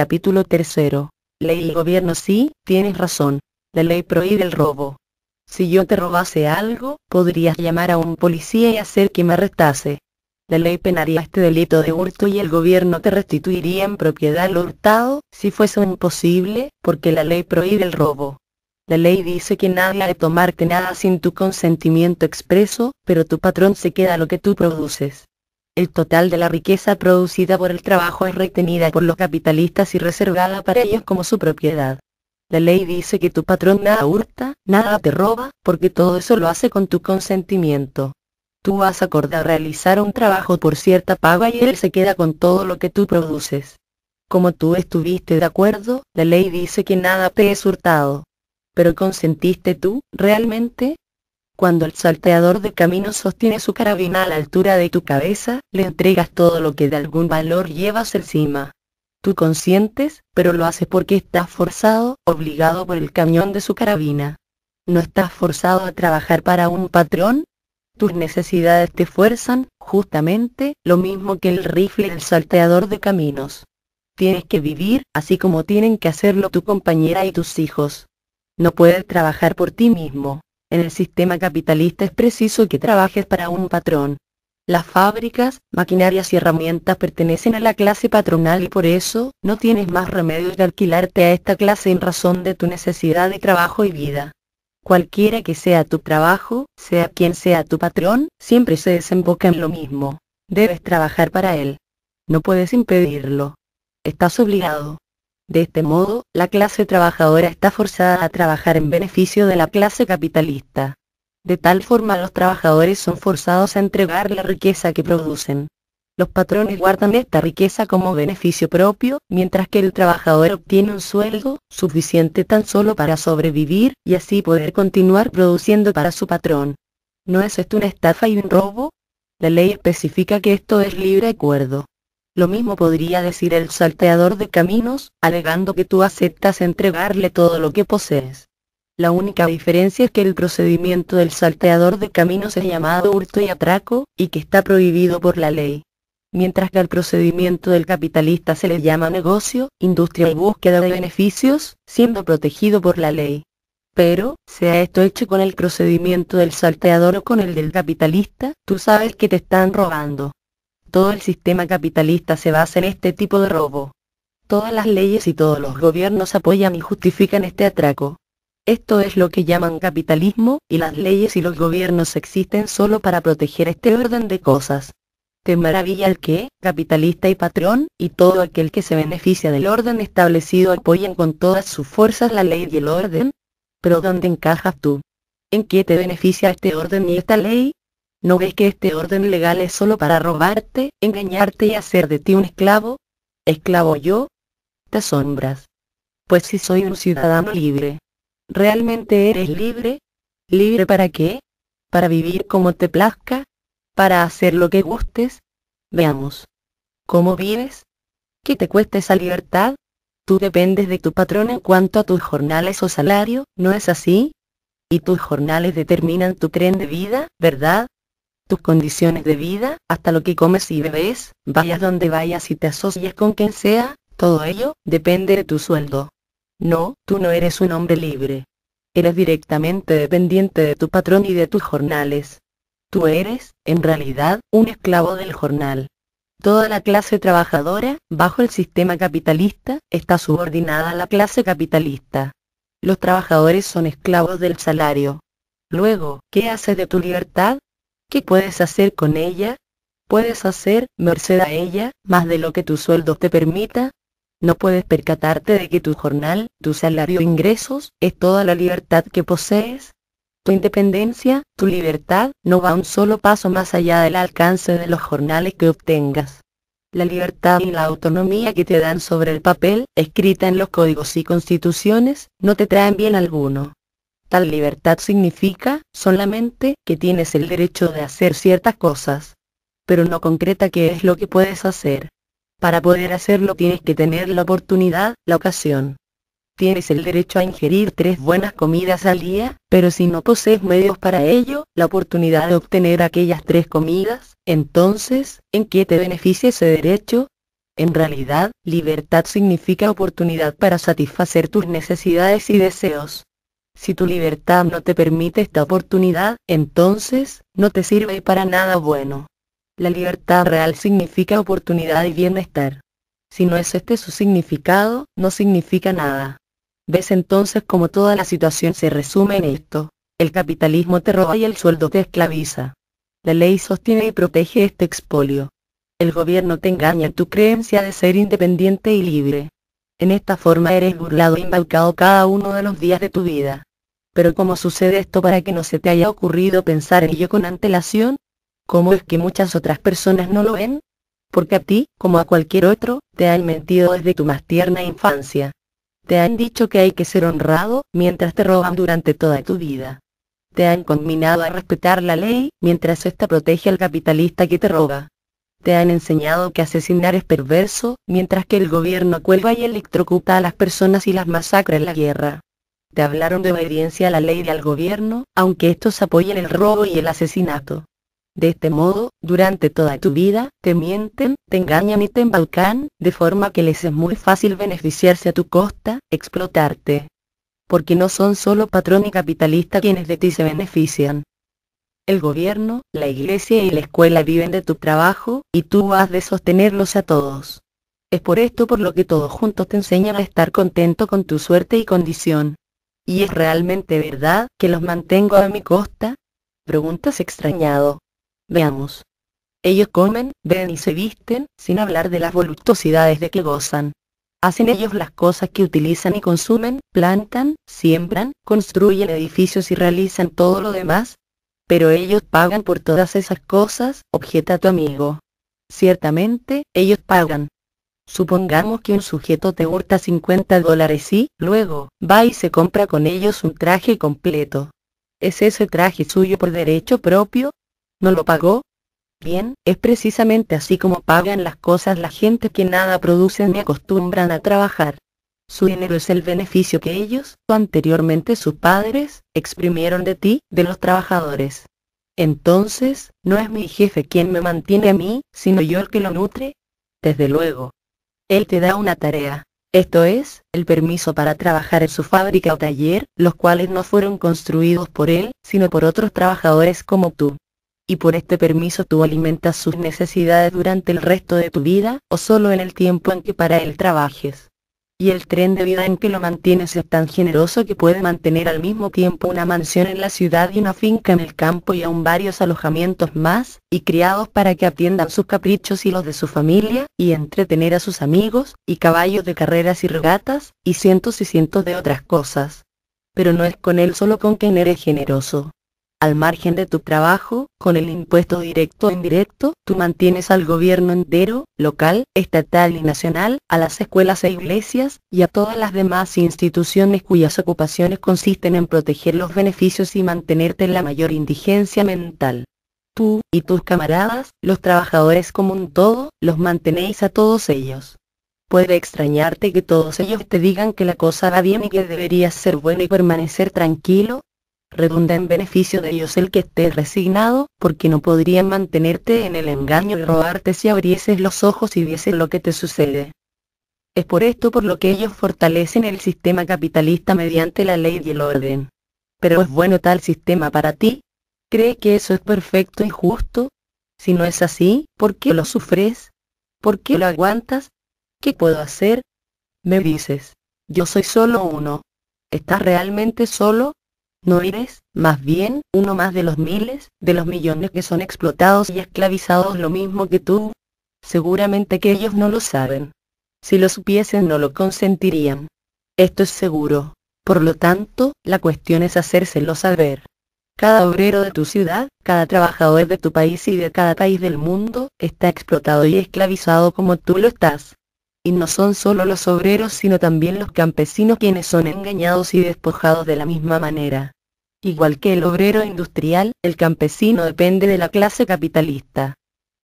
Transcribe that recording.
Capítulo 3. Ley y gobierno Sí, tienes razón. La ley prohíbe el robo. Si yo te robase algo, podrías llamar a un policía y hacer que me arrestase. La ley penaría este delito de hurto y el gobierno te restituiría en propiedad lo hurtado, si fuese imposible, porque la ley prohíbe el robo. La ley dice que nadie ha de tomarte nada sin tu consentimiento expreso, pero tu patrón se queda lo que tú produces el total de la riqueza producida por el trabajo es retenida por los capitalistas y reservada para ellos como su propiedad. La ley dice que tu patrón nada hurta, nada te roba, porque todo eso lo hace con tu consentimiento. Tú vas a acordar realizar un trabajo por cierta paga y él se queda con todo lo que tú produces. Como tú estuviste de acuerdo, la ley dice que nada te es hurtado. ¿Pero consentiste tú, realmente? Cuando el salteador de caminos sostiene su carabina a la altura de tu cabeza, le entregas todo lo que de algún valor llevas encima. Tú consientes, pero lo haces porque estás forzado, obligado por el camión de su carabina. No estás forzado a trabajar para un patrón. Tus necesidades te fuerzan, justamente, lo mismo que el rifle del salteador de caminos. Tienes que vivir, así como tienen que hacerlo tu compañera y tus hijos. No puedes trabajar por ti mismo. En el sistema capitalista es preciso que trabajes para un patrón. Las fábricas, maquinarias y herramientas pertenecen a la clase patronal y por eso, no tienes más remedio que alquilarte a esta clase en razón de tu necesidad de trabajo y vida. Cualquiera que sea tu trabajo, sea quien sea tu patrón, siempre se desemboca en lo mismo. Debes trabajar para él. No puedes impedirlo. Estás obligado. De este modo, la clase trabajadora está forzada a trabajar en beneficio de la clase capitalista. De tal forma los trabajadores son forzados a entregar la riqueza que producen. Los patrones guardan esta riqueza como beneficio propio, mientras que el trabajador obtiene un sueldo suficiente tan solo para sobrevivir y así poder continuar produciendo para su patrón. ¿No es esto una estafa y un robo? La ley especifica que esto es libre acuerdo. Lo mismo podría decir el salteador de caminos, alegando que tú aceptas entregarle todo lo que posees. La única diferencia es que el procedimiento del salteador de caminos es llamado hurto y atraco, y que está prohibido por la ley. Mientras que al procedimiento del capitalista se le llama negocio, industria y búsqueda de beneficios, siendo protegido por la ley. Pero, sea esto hecho con el procedimiento del salteador o con el del capitalista, tú sabes que te están robando. Todo el sistema capitalista se basa en este tipo de robo. Todas las leyes y todos los gobiernos apoyan y justifican este atraco. Esto es lo que llaman capitalismo, y las leyes y los gobiernos existen solo para proteger este orden de cosas. Te maravilla el que, capitalista y patrón, y todo aquel que se beneficia del orden establecido apoyen con todas sus fuerzas la ley y el orden. Pero ¿dónde encajas tú? ¿En qué te beneficia este orden y esta ley? ¿No ves que este orden legal es solo para robarte, engañarte y hacer de ti un esclavo? ¿Esclavo yo? Te asombras. Pues si soy un ciudadano libre. ¿Realmente eres libre? ¿Libre para qué? ¿Para vivir como te plazca? ¿Para hacer lo que gustes? Veamos. ¿Cómo vives? ¿Qué te cuesta esa libertad? Tú dependes de tu patrón en cuanto a tus jornales o salario, ¿no es así? Y tus jornales determinan tu tren de vida, ¿verdad? tus condiciones de vida, hasta lo que comes y bebes, vayas donde vayas y te asocies con quien sea, todo ello depende de tu sueldo. No, tú no eres un hombre libre. Eres directamente dependiente de tu patrón y de tus jornales. Tú eres, en realidad, un esclavo del jornal. Toda la clase trabajadora, bajo el sistema capitalista, está subordinada a la clase capitalista. Los trabajadores son esclavos del salario. Luego, ¿qué haces de tu libertad? ¿Qué puedes hacer con ella? ¿Puedes hacer, merced a ella, más de lo que tu sueldo te permita? ¿No puedes percatarte de que tu jornal, tu salario e ingresos, es toda la libertad que posees? Tu independencia, tu libertad, no va un solo paso más allá del alcance de los jornales que obtengas. La libertad y la autonomía que te dan sobre el papel, escrita en los códigos y constituciones, no te traen bien alguno. Tal libertad significa, solamente, que tienes el derecho de hacer ciertas cosas. Pero no concreta qué es lo que puedes hacer. Para poder hacerlo tienes que tener la oportunidad, la ocasión. Tienes el derecho a ingerir tres buenas comidas al día, pero si no posees medios para ello, la oportunidad de obtener aquellas tres comidas, entonces, ¿en qué te beneficia ese derecho? En realidad, libertad significa oportunidad para satisfacer tus necesidades y deseos. Si tu libertad no te permite esta oportunidad, entonces, no te sirve para nada bueno. La libertad real significa oportunidad y bienestar. Si no es este su significado, no significa nada. ¿Ves entonces cómo toda la situación se resume en esto? El capitalismo te roba y el sueldo te esclaviza. La ley sostiene y protege este expolio. El gobierno te engaña en tu creencia de ser independiente y libre. En esta forma eres burlado e embaucado cada uno de los días de tu vida. Pero ¿cómo sucede esto para que no se te haya ocurrido pensar en ello con antelación? ¿Cómo es que muchas otras personas no lo ven? Porque a ti, como a cualquier otro, te han mentido desde tu más tierna infancia. Te han dicho que hay que ser honrado, mientras te roban durante toda tu vida. Te han conminado a respetar la ley, mientras esta protege al capitalista que te roba. Te han enseñado que asesinar es perverso, mientras que el gobierno cuelga y electrocuta a las personas y las masacra en la guerra. Te hablaron de obediencia a la ley y al gobierno, aunque estos apoyen el robo y el asesinato. De este modo, durante toda tu vida, te mienten, te engañan y te embaucan, de forma que les es muy fácil beneficiarse a tu costa, explotarte. Porque no son solo patrón y capitalista quienes de ti se benefician. El gobierno, la iglesia y la escuela viven de tu trabajo, y tú has de sostenerlos a todos. Es por esto por lo que todos juntos te enseñan a estar contento con tu suerte y condición. ¿Y es realmente verdad que los mantengo a mi costa? Preguntas extrañado. Veamos. Ellos comen, ven y se visten, sin hablar de las voluptuosidades de que gozan. Hacen ellos las cosas que utilizan y consumen, plantan, siembran, construyen edificios y realizan todo lo demás. Pero ellos pagan por todas esas cosas, objeta tu amigo. Ciertamente, ellos pagan, Supongamos que un sujeto te hurta 50 dólares y, luego, va y se compra con ellos un traje completo. ¿Es ese traje suyo por derecho propio? ¿No lo pagó? Bien, es precisamente así como pagan las cosas la gente que nada produce ni acostumbran a trabajar. Su dinero es el beneficio que ellos, o anteriormente sus padres, exprimieron de ti, de los trabajadores. Entonces, no es mi jefe quien me mantiene a mí, sino yo el que lo nutre. Desde luego, él te da una tarea. Esto es, el permiso para trabajar en su fábrica o taller, los cuales no fueron construidos por él, sino por otros trabajadores como tú. Y por este permiso tú alimentas sus necesidades durante el resto de tu vida, o solo en el tiempo en que para él trabajes y el tren de vida en que lo mantienes es tan generoso que puede mantener al mismo tiempo una mansión en la ciudad y una finca en el campo y aún varios alojamientos más, y criados para que atiendan sus caprichos y los de su familia, y entretener a sus amigos, y caballos de carreras y regatas, y cientos y cientos de otras cosas. Pero no es con él solo con quien eres generoso. Al margen de tu trabajo, con el impuesto directo o indirecto, tú mantienes al gobierno entero, local, estatal y nacional, a las escuelas e iglesias, y a todas las demás instituciones cuyas ocupaciones consisten en proteger los beneficios y mantenerte en la mayor indigencia mental. Tú, y tus camaradas, los trabajadores como un todo, los mantenéis a todos ellos. Puede extrañarte que todos ellos te digan que la cosa va bien y que deberías ser bueno y permanecer tranquilo, redunda en beneficio de ellos el que estés resignado, porque no podrían mantenerte en el engaño y robarte si abrieses los ojos y vieses lo que te sucede. Es por esto por lo que ellos fortalecen el sistema capitalista mediante la ley y el orden. Pero ¿es bueno tal sistema para ti? ¿Cree que eso es perfecto y justo? Si no es así, ¿por qué lo sufres? ¿Por qué lo aguantas? ¿Qué puedo hacer? Me dices, yo soy solo uno. ¿Estás realmente solo? No eres, más bien, uno más de los miles, de los millones que son explotados y esclavizados lo mismo que tú. Seguramente que ellos no lo saben. Si lo supiesen no lo consentirían. Esto es seguro. Por lo tanto, la cuestión es hacérselo saber. Cada obrero de tu ciudad, cada trabajador de tu país y de cada país del mundo, está explotado y esclavizado como tú lo estás y no son solo los obreros sino también los campesinos quienes son engañados y despojados de la misma manera. Igual que el obrero industrial, el campesino depende de la clase capitalista.